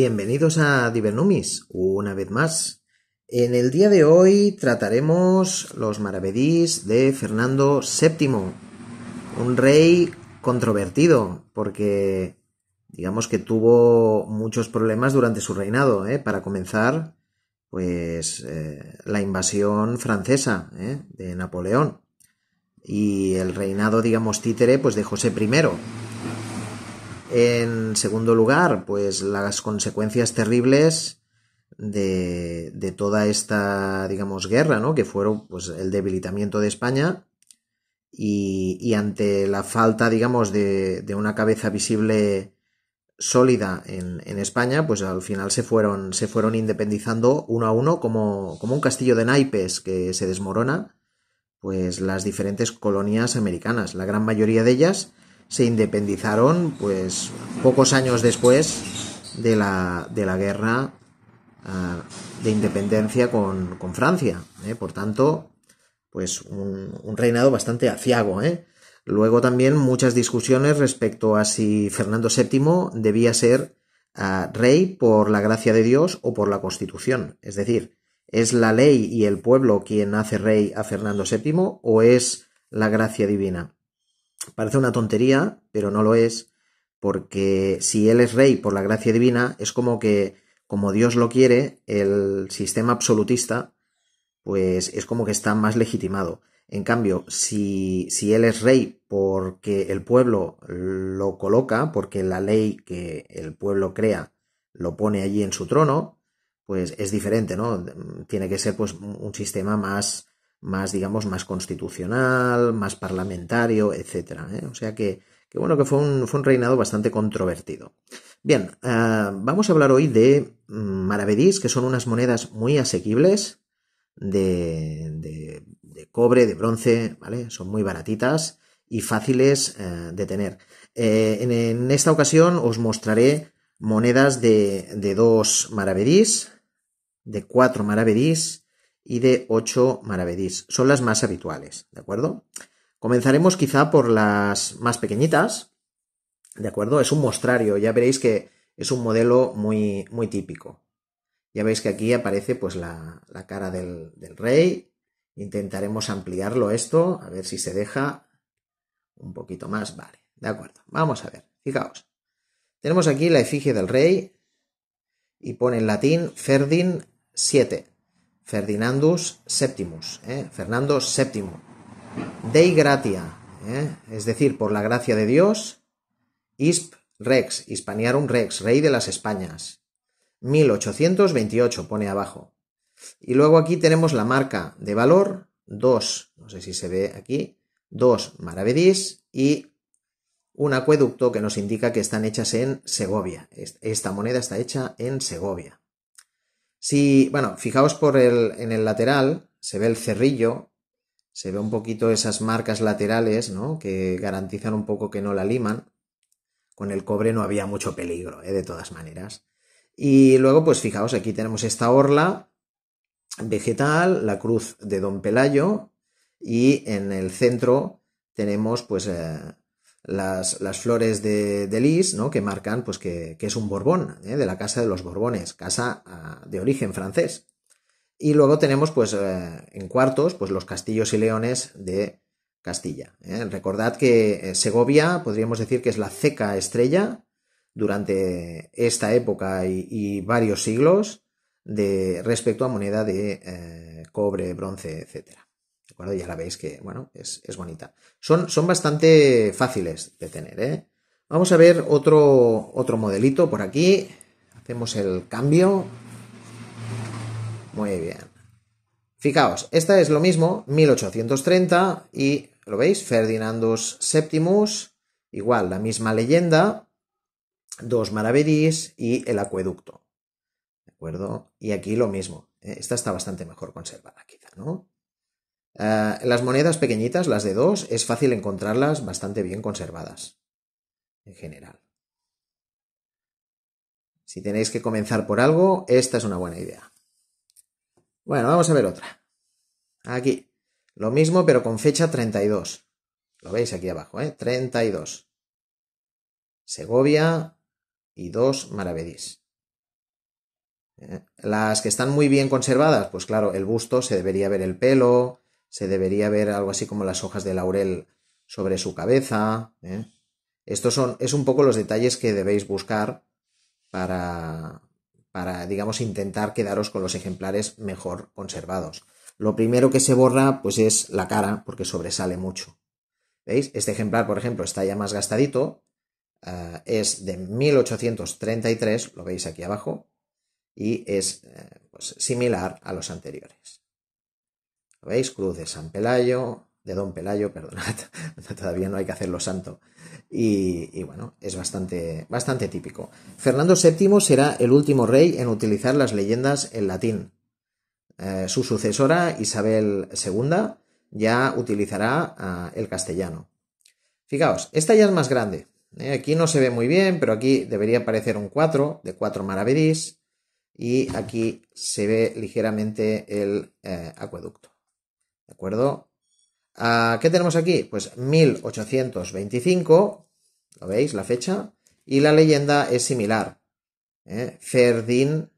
Bienvenidos a Divernumis, una vez más. En el día de hoy trataremos los maravedís de Fernando VII, un rey controvertido, porque digamos que tuvo muchos problemas durante su reinado. ¿eh? Para comenzar, pues eh, la invasión francesa ¿eh? de Napoleón y el reinado, digamos, títere, pues de José I en segundo lugar, pues las consecuencias terribles de, toda esta, digamos, guerra, ¿no? Que fueron, pues, el debilitamiento de España y, ante la falta, digamos, de, una cabeza visible sólida en, España, pues al final se fueron, independizando uno a uno como, como un castillo de naipes que se desmorona, pues las diferentes colonias americanas, la gran mayoría de ellas se independizaron pues pocos años después de la, de la guerra ah, de independencia con, con Francia. ¿eh? Por tanto, pues un, reinado bastante aciago. ¿eh? Luego también muchas discusiones respecto a si Fernando VII debía ser ah, rey por la gracia de Dios o por la Constitución. Es decir, ¿es la ley y el pueblo quien hace rey a Fernando VII o es la gracia divina? Parece una tontería, pero no lo es, porque si él es rey por la gracia divina, es como que, como Dios lo quiere, el sistema absolutista, pues es como que está más legitimado. En cambio, si, si él es rey porque el pueblo lo coloca, porque la ley que el pueblo crea lo pone allí en su trono, pues es diferente, ¿no? Tiene que ser pues un sistema más, más, digamos, más constitucional, más parlamentario, etc. ¿eh? O sea que, bueno, que fue un, fue un, reinado bastante controvertido. Bien, eh, vamos a hablar hoy de mm, maravedís, que son unas monedas muy asequibles de, cobre, de bronce, ¿vale? Son muy baratitas y fáciles eh, de tener. en, esta ocasión os mostraré monedas de, de dos maravedís, de cuatro maravedís, y de 8 maravedís. Son las más habituales, ¿de acuerdo? Comenzaremos quizá por las más pequeñitas, ¿de acuerdo? Es un mostrario, ya veréis que es un modelo muy, muy típico. Ya veis que aquí aparece pues la, cara del, del rey. Intentaremos ampliarlo esto, a ver si se deja un poquito más. Vale, de acuerdo. Vamos a ver, fijaos. Tenemos aquí la efigie del rey y pone en latín Ferdin 7 Ferdinandus Septimus, eh, Fernando VII. Dei gratia, eh, es decir, por la gracia de Dios, Isp Rex, Hispaniarum Rex, rey de las Españas. 1828 pone abajo. Y luego aquí tenemos la marca de valor dos, no sé si se ve aquí, dos maravedís y un acueducto que nos indica que están hechas en Segovia. Esta moneda está hecha en Segovia. Si, bueno, fijaos por el, en el lateral, se ve el cerrillo, se ve un poquito esas marcas laterales, ¿no? Que garantizan un poco que no la liman. Con el cobre no había mucho peligro, ¿eh? de todas maneras. Y luego, pues fijaos, aquí tenemos esta orla vegetal, la cruz de Don Pelayo, y en el centro tenemos, pues, eh, las, flores de, de, lis, ¿no? que marcan pues, que, es un Borbón, ¿eh? de la Casa de los Borbones, casa ah, de origen francés. Y luego tenemos, pues, eh, en cuartos, pues los castillos y leones de Castilla. ¿eh? Recordad que Segovia, podríamos decir que es la ceca estrella durante esta época y, y varios siglos de, respecto a moneda de cobre, bronce, etcétera. ¿De acuerdo? Ya la veis que, bueno, es, bonita. Son, son, bastante fáciles de tener, ¿eh? Vamos a ver otro, otro modelito por aquí. Hacemos el cambio. Muy bien. Fijaos, esta es lo mismo, 1830 y, ¿lo veis? Ferdinandus vii igual, la misma leyenda, dos maravedís y el acueducto. ¿De acuerdo? Y aquí lo mismo. ¿eh? Esta está bastante mejor conservada, quizá, ¿no? Eh, las monedas pequeñitas, las de 2, es fácil encontrarlas bastante bien conservadas, en general. Si tenéis que comenzar por algo, esta es una buena idea. Bueno, vamos a ver otra. Aquí. Lo mismo, pero con fecha 32. Lo veis aquí abajo, ¿eh? 32. Segovia y dos maravedís. Eh, las que están muy bien conservadas, pues claro, el busto se debería ver el pelo, se debería ver algo así como las hojas de laurel sobre su cabeza. ¿eh? Estos son, es un poco los detalles que debéis buscar para, para, digamos, intentar quedaros con los ejemplares mejor conservados. Lo primero que se borra, pues es la cara, porque sobresale mucho. ¿Veis? Este ejemplar, por ejemplo, está ya más gastadito. Eh, es de 1833, lo veis aquí abajo, y es eh, pues, similar a los anteriores. ¿Veis? Cruz de San Pelayo, de Don Pelayo, perdonad, todavía no hay que hacerlo santo. Y, bueno, es bastante, bastante típico. Fernando VII será el último rey en utilizar las leyendas en latín. Eh, su sucesora, Isabel II, ya utilizará ah, el castellano. Fijaos, esta ya es más grande. ¿eh? aquí no se ve muy bien, pero aquí debería aparecer un 4 de cuatro maravedís. Y aquí se ve ligeramente el eh, acueducto. ¿De acuerdo? Ah, ¿Qué tenemos aquí? Pues 1825, ¿lo veis la fecha? Y la leyenda es similar. ¿eh? Ferdin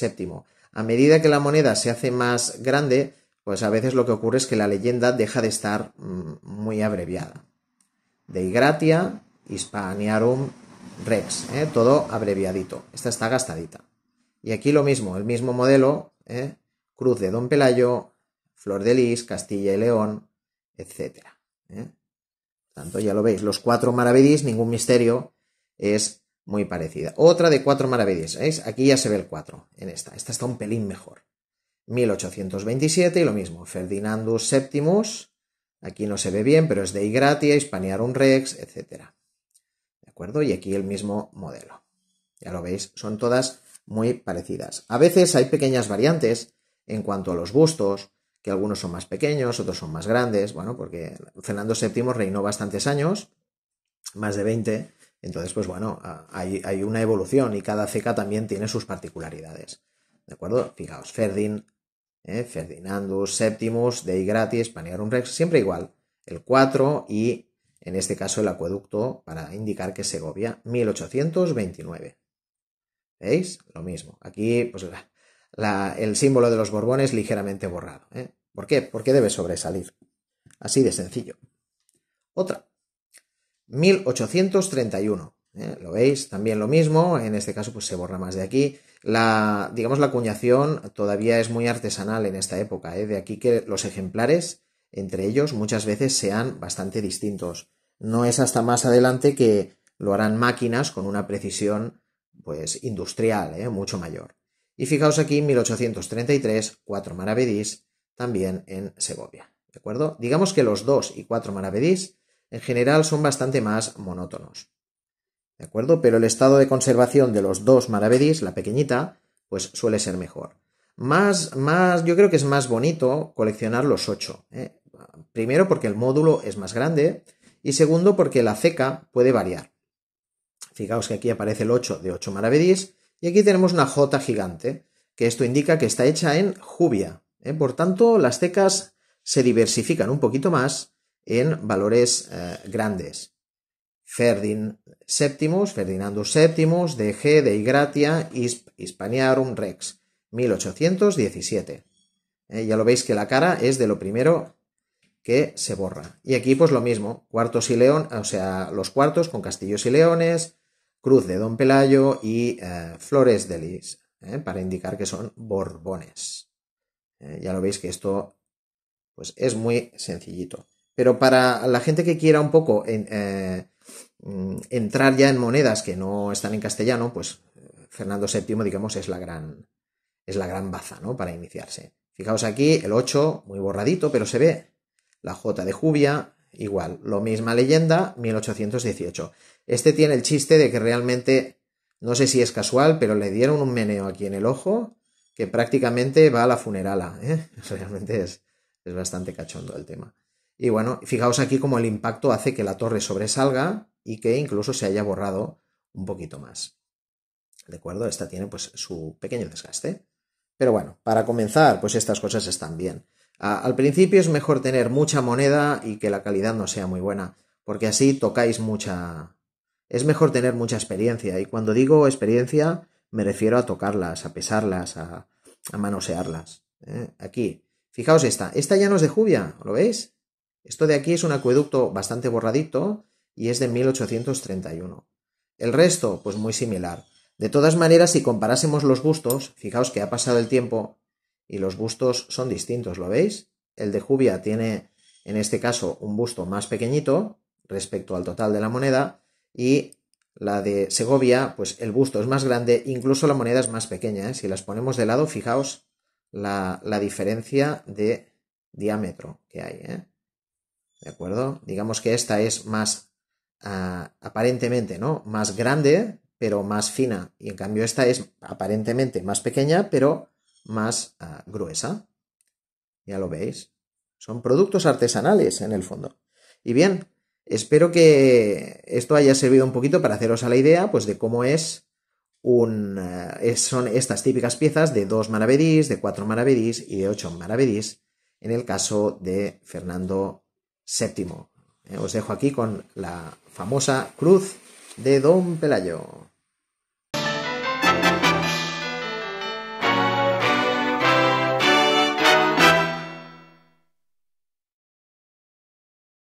VII. A medida que la moneda se hace más grande, pues a veces lo que ocurre es que la leyenda deja de estar mm, muy abreviada. De Gratia, Hispaniarum Rex, ¿eh? todo abreviadito. Esta está gastadita. Y aquí lo mismo, el mismo modelo, ¿eh? cruz de Don Pelayo, Flor de Lis, Castilla y León, etc. ¿eh? Tanto ya lo veis, los cuatro maravedís, ningún misterio, es muy parecida. Otra de cuatro maravedís, ¿veis? Aquí ya se ve el cuatro, en esta. Esta está un pelín mejor. 1827 y lo mismo, Ferdinandus Septimus, aquí no se ve bien, pero es de Igratia, Hispaniarum Rex, etc. ¿De acuerdo? Y aquí el mismo modelo. Ya lo veis, son todas muy parecidas. A veces hay pequeñas variantes en cuanto a los bustos que algunos son más pequeños, otros son más grandes, bueno, porque Fernando VII reinó bastantes años, más de 20, entonces, pues bueno, hay, una evolución y cada ceca también tiene sus particularidades, ¿de acuerdo? Fijaos, Ferdin, eh, Ferdinandus, VII, Dei Gratis, Panearum Rex, siempre igual, el 4 y en este caso el acueducto para indicar que Segovia, 1829. ¿Veis? Lo mismo. Aquí, pues el símbolo de los Borbones ligeramente borrado. ¿eh? ¿Por qué? Porque debe sobresalir. Así de sencillo. Otra. 1831. ¿eh? Lo veis, también lo mismo. En este caso, pues se borra más de aquí. La, digamos, la acuñación todavía es muy artesanal en esta época. ¿eh? De aquí que los ejemplares, entre ellos, muchas veces sean bastante distintos. No es hasta más adelante que lo harán máquinas con una precisión, pues, industrial, mucho mayor. Y fijaos aquí, 1833, 4 maravedís, también en Segovia. ¿De acuerdo? Digamos que los 2 y 4 maravedís en general son bastante más monótonos. ¿De acuerdo? Pero el estado de conservación de los dos maravedís, la pequeñita, pues suele ser mejor. Más, más, yo creo que es más bonito coleccionar los 8. ¿eh? Primero porque el módulo es más grande y segundo porque la ceca puede variar. Fijaos que aquí aparece el 8 de 8 maravedís, y aquí tenemos una J gigante, que esto indica que está hecha en jubia. ¿eh? Por tanto, las tecas se diversifican un poquito más en valores eh, grandes. Ferdinand VII, Ferdinando VII, DG de Gratia, Hispaniarum Rex, 1817. Eh, ya lo veis que la cara es de lo primero que se borra. Y aquí pues lo mismo, cuartos y león, o sea, los cuartos con castillos y leones, Cruz de Don Pelayo y eh, Flores de Lis, eh, para indicar que son Borbones. Eh, ya lo veis que esto pues, es muy sencillito. Pero para la gente que quiera un poco mm, entrar ya en monedas que no están en castellano, pues Fernando VII, digamos, es la gran, es la gran baza, Para iniciarse. Fijaos aquí, el 8, muy borradito, pero se ve. La J de Jubia, igual, lo misma leyenda, 1818. Este tiene el chiste de que realmente, no sé si es casual, pero le dieron un meneo aquí en el ojo que prácticamente va a la funerala. ¿eh? Realmente es, es bastante cachondo el tema. Y bueno, fijaos aquí como el impacto hace que la torre sobresalga y que incluso se haya borrado un poquito más. ¿De acuerdo? Esta tiene pues su pequeño desgaste. Pero bueno, para comenzar, pues estas cosas están bien. Ah, al principio es mejor tener mucha moneda y que la calidad no sea muy buena, porque así tocáis mucha... Es mejor tener mucha experiencia, y cuando digo experiencia me refiero a tocarlas, a pesarlas, a, manosearlas. ¿eh? Aquí, fijaos esta, esta ya no es de Jubia, ¿lo veis? Esto de aquí es un acueducto bastante borradito y es de 1831. El resto, pues muy similar. De todas maneras, si comparásemos los gustos, fijaos que ha pasado el tiempo y los bustos son distintos, ¿lo veis? El de Jubia tiene, en este caso, un busto más pequeñito respecto al total de la moneda y la de Segovia, pues el busto es más grande, incluso la moneda es más pequeña. ¿eh? Si las ponemos de lado, fijaos la, diferencia de diámetro que hay. ¿eh? ¿De acuerdo? Digamos que esta es más, ah, aparentemente, ¿no? Más grande, pero más fina. Y en cambio esta es aparentemente más pequeña, pero más ah, gruesa. Ya lo veis. Son productos artesanales en el fondo. Y bien, espero que esto haya servido un poquito para haceros a la idea pues, de cómo es un, eh, son estas típicas piezas de dos maravedís, de cuatro maravedís y de ocho maravedís en el caso de Fernando VII. Eh, os dejo aquí con la famosa cruz de Don Pelayo.